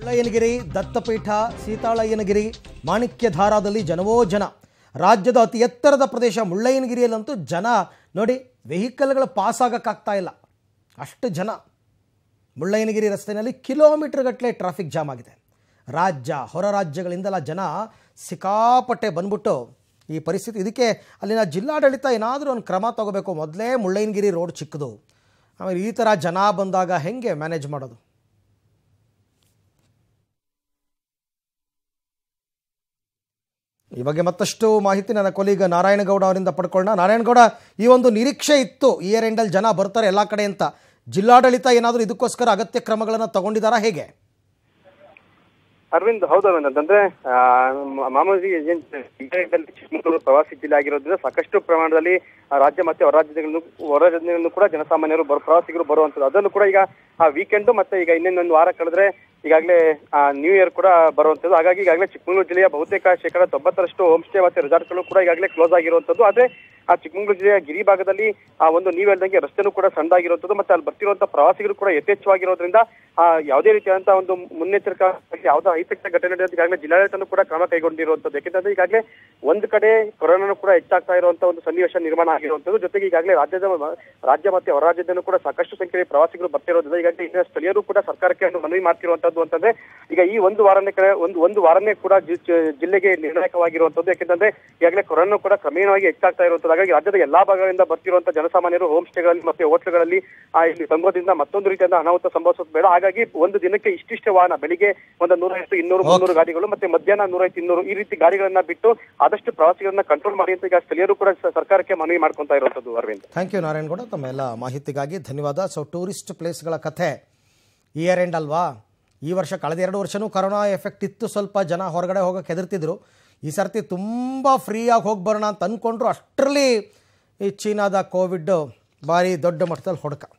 ಮುಳ್ಳಯ್ಯನಗಿರಿ ದತ್ತಪೀಠ ಸೀತಾಳಯ್ಯನಗಿರಿ ಮಾಣಿಕ್ಯಧಾರಾದಲ್ಲಿ ಜನವೋ ಜನ ರಾಜ್ಯದ ಅತಿ ಎತ್ತರದ ಪ್ರದೇಶ ಮುಳ್ಳಯ್ಯನಗಿರಿಯಲ್ಲಂತೂ ಜನ ನೋಡಿ ವೆಹಿಕಲ್ಗಳು ಪಾಸ್ ಆಗೋಕ್ಕಾಗ್ತಾ ಇಲ್ಲ ಅಷ್ಟು ಜನ ಮುಳ್ಳಯ್ಯನಗಿರಿ ರಸ್ತೆಯಲ್ಲಿ ಗಟ್ಟಲೆ ಟ್ರಾಫಿಕ್ ಜಾಮ್ ಆಗಿದೆ ರಾಜ್ಯ ಹೊರ ರಾಜ್ಯಗಳಿಂದೆಲ್ಲ ಜನ ಸಿಕ್ಕಾಪಟ್ಟೆ ಬಂದ್ಬಿಟ್ಟು ಈ ಪರಿಸ್ಥಿತಿ ಇದಕ್ಕೆ ಅಲ್ಲಿನ ಜಿಲ್ಲಾಡಳಿತ ಏನಾದರೂ ಒಂದು ಕ್ರಮ ತಗೋಬೇಕು ಮೊದಲೇ ಮುಳ್ಳಯ್ಯನಗಿರಿ ರೋಡ್ ಚಿಕ್ಕದು ಆಮೇಲೆ ಈ ಥರ ಜನ ಬಂದಾಗ ಹೆಂಗೆ ಮ್ಯಾನೇಜ್ ಮಾಡೋದು ಈ ಬಗ್ಗೆ ಮತ್ತಷ್ಟು ಮಾಹಿತಿ ನನ್ನ ಕೊಲೀಗ ನಾರಾಯಣಗೌಡ ಅವರಿಂದ ಪಡ್ಕೊಳ್ಳೋಣ ನಾರಾಯಣಗೌಡ ಈ ಒಂದು ನಿರೀಕ್ಷೆ ಇತ್ತು ಇಯರ್ ಎಂಡಲ್ಲಿ ಜನ ಬರ್ತಾರೆ ಎಲ್ಲ ಕಡೆ ಅಂತ ಜಿಲ್ಲಾಡಳಿತ ಏನಾದರೂ ಇದಕ್ಕೋಸ್ಕರ ಅಗತ್ಯ ಕ್ರಮಗಳನ್ನು ತಗೊಂಡಿದ್ದಾರಾ ಹೇಗೆ ಅರವಿಂದ್ ಹೌದು ಅರವಿಂದ್ ಅಂತಂದ್ರೆ ಮಾಮೂಲಿ ಚಿಕ್ಕಮಗಳೂರು ಪ್ರವಾಸಿ ಜಿಲ್ಲೆ ಆಗಿರೋದ್ರಿಂದ ಸಾಕಷ್ಟು ಪ್ರಮಾಣದಲ್ಲಿ ರಾಜ್ಯ ಮತ್ತೆ ಹೊರ ರಾಜ್ಯಗಳನ್ನು ಹೊರ ಕೂಡ ಜನಸಾಮಾನ್ಯರು ಬರೋ ಪ್ರವಾಸಿಗರು ಬರುವಂತದ್ದು ಅದನ್ನು ಕೂಡ ಈಗ ಆ ವೀಕೆಂಡ್ ಮತ್ತೆ ಈಗ ಇನ್ನೊಂದು ವಾರ ಕಳೆದ್ರೆ ಈಗಾಗಲೇ ನ್ಯೂ ಇಯರ್ ಕೂಡ ಬರುವಂತದ್ದು ಹಾಗಾಗಿ ಈಗಾಗಲೇ ಚಿಕ್ಕಮಗಳೂರು ಜಿಲ್ಲೆಯ ಬಹುತೇಕ ಶೇಕಡ ತೊಂಬತ್ತರಷ್ಟು ಹೋಮ್ ಸ್ಟೇ ಮತ್ತೆ ರೆಸಾರ್ಟ್ಗಳು ಕೂಡ ಈಗಾಗಲೇ ಕ್ಲೋಸ್ ಆಗಿರುವಂತದ್ದು ಆದ್ರೆ ಆ ಚಿಕ್ಕಮಗಳೂರು ಜಿಲ್ಲೆಯ ಗಿರಿ ಭಾಗದಲ್ಲಿ ಆ ಒಂದು ನೀವು ಹೇಳ್ದಂಗೆ ರಸ್ತೆನೂ ಕೂಡ ಸಣ್ಣದಾಗಿರುವಂತದ್ದು ಮತ್ತೆ ಅಲ್ಲಿ ಬರ್ತಿರುವಂತಹ ಪ್ರವಾಸಿಗರು ಕೂಡ ಯಥೇಚ್ಛವಾಗಿರೋದ್ರಿಂದ ಆ ಯಾವುದೇ ರೀತಿಯಾದಂತಹ ಒಂದು ಮುನ್ನೆಚ್ಚರಿಕೆ ಯಾವುದೇ ಅಹಿತಕರ ಘಟನೆ ನಡೆದ ಈಗಾಗಲೇ ಜಿಲ್ಲಾಡಳಿತನೂ ಕೂಡ ಕ್ರಮ ಕೈಗೊಂಡಿರುವಂತದ್ದು ಯಾಕೆಂದ್ರೆ ಈಗಾಗಲೇ ಒಂದು ಕಡೆ ಕೊರೋನಾನು ಕೂಡ ಹೆಚ್ಚಾಗ್ತಾ ಇರುವಂತಹ ಒಂದು ಸನ್ನಿವೇಶ ನಿರ್ಮಾಣ ಆಗಿರುವಂತದ್ದು ಜೊತೆಗೆ ಈಗಾಗಲೇ ರಾಜ್ಯದ ರಾಜ್ಯ ಮತ್ತೆ ಹೊರ ಕೂಡ ಸಾಕಷ್ಟು ಸಂಖ್ಯೆಯಲ್ಲಿ ಪ್ರವಾಸಿಗರು ಬರ್ತಿರೋದ್ರಿಂದ ಈಗ ಗಂಟೆ ಸ್ಥಳೀಯರು ಕೂಡ ಸರ್ಕಾರಕ್ಕೆ ಮನವಿ ಮಾಡ್ತಿರುವಂತದ್ದು ಅಂತಂದ್ರೆ ಈಗ ಈ ಒಂದು ವಾರನೇ ಕಡೆ ಒಂದು ಒಂದು ವಾರನೇ ಕೂಡ ಜಿಲ್ಲೆಗೆ ನಿರ್ಣಾಯಕವಾಗಿರುವಂತದ್ದು ಯಾಕೆಂದ್ರೆ ಈಗಾಗಲೇ ಕೊರೋನಾ ಕೂಡ ಕ್ರಮೇಣವಾಗಿ ಹೆಚ್ಚಾಗ್ತಾ ಇರುವಂತದ್ದು ಹಾಗಾಗಿ ರಾಜ್ಯದ ಎಲ್ಲಾ ಭಾಗಗಳಿಂದ ಬರ್ತಿರುವಂತಹ ಜನಸಾಮಾನ್ಯರು ಹೋಮ್ ಸ್ಟೇಗಳಲ್ಲಿ ಮತ್ತೆ ಆ ಇಲ್ಲಿ ತಂಗೋದಿಂದ ಮತ್ತೊಂದು ರೀತಿಯಿಂದ ಅನಾಹುತ ಸಂಭವಿಸೋದು ಬೇಡ ಹಾಗಾಗಿ ಒಂದು ದಿನಕ್ಕೆ ಇಷ್ಟಿಷ್ಟೇ ವಾಹನ ಬೆಳಿಗ್ಗೆ ಒಂದು ನೂರೈವತ್ತು ಇನ್ನೂರು ಮುನ್ನೂರು ಗಾಡಿಗಳು ಮತ್ತೆ ಮಧ್ಯಾಹ್ನ ನೂರೈವತ್ತು ಇನ್ನೂರು ಈ ರೀತಿ ಗಾಡಿಗಳನ್ನ ಬಿಟ್ಟು ಆದಷ್ಟು ಪ್ರವಾಸಿಗಳನ್ನ ಕಂಟ್ರೋಲ್ ಮಾಡಿ ಅಂತ ಈಗ ಸ್ಥಳೀಯರು ಕೂಡ ಸರ್ಕಾರಕ್ಕೆ ಮನವಿ ಮಾಡ್ಕೊಂತ ಇರುವಂತದ್ದು ಅರವಿಂದ್ ಥ್ಯಾಂಕ್ ಯು ನಾರಾಯಣಗೌಡ ತಮ್ಮ ಎಲ್ಲ ಮಾಹಿತಿಗಾಗಿ ಧನ್ಯವಾದ ಸೊ ಟೂರಿಸ್ಟ್ ಪ್ಲೇಸ್ಗಳ ಕಥೆ ಕಥೆ ಇಯರ್ ಎಂಡ್ ಅಲ್ವಾ ಈ ವರ್ಷ ಕಳೆದ ಎರಡು ವರ್ಷವೂ ಕರೋನಾ ಎಫೆಕ್ಟ್ ಇತ್ತು ಸ್ವಲ್ಪ ಜನ ಹೊರಗಡೆ ಹೋಗೋಕ್ಕೆ ಹೆದರ್ತಿದ್ರು ಈ ಸರ್ತಿ ತುಂಬ ಫ್ರೀಯಾಗಿ ಹೋಗಿ ಬರೋಣ ಅಂತ ಅಂದ್ಕೊಂಡ್ರು ಅಷ್ಟರಲ್ಲಿ ಈ ಚೀನಾದ ಕೋವಿಡ್ ಭಾರಿ ದೊಡ್ಡ ಮಟ್ಟದಲ್ಲಿ ಹೊಡ್ಕ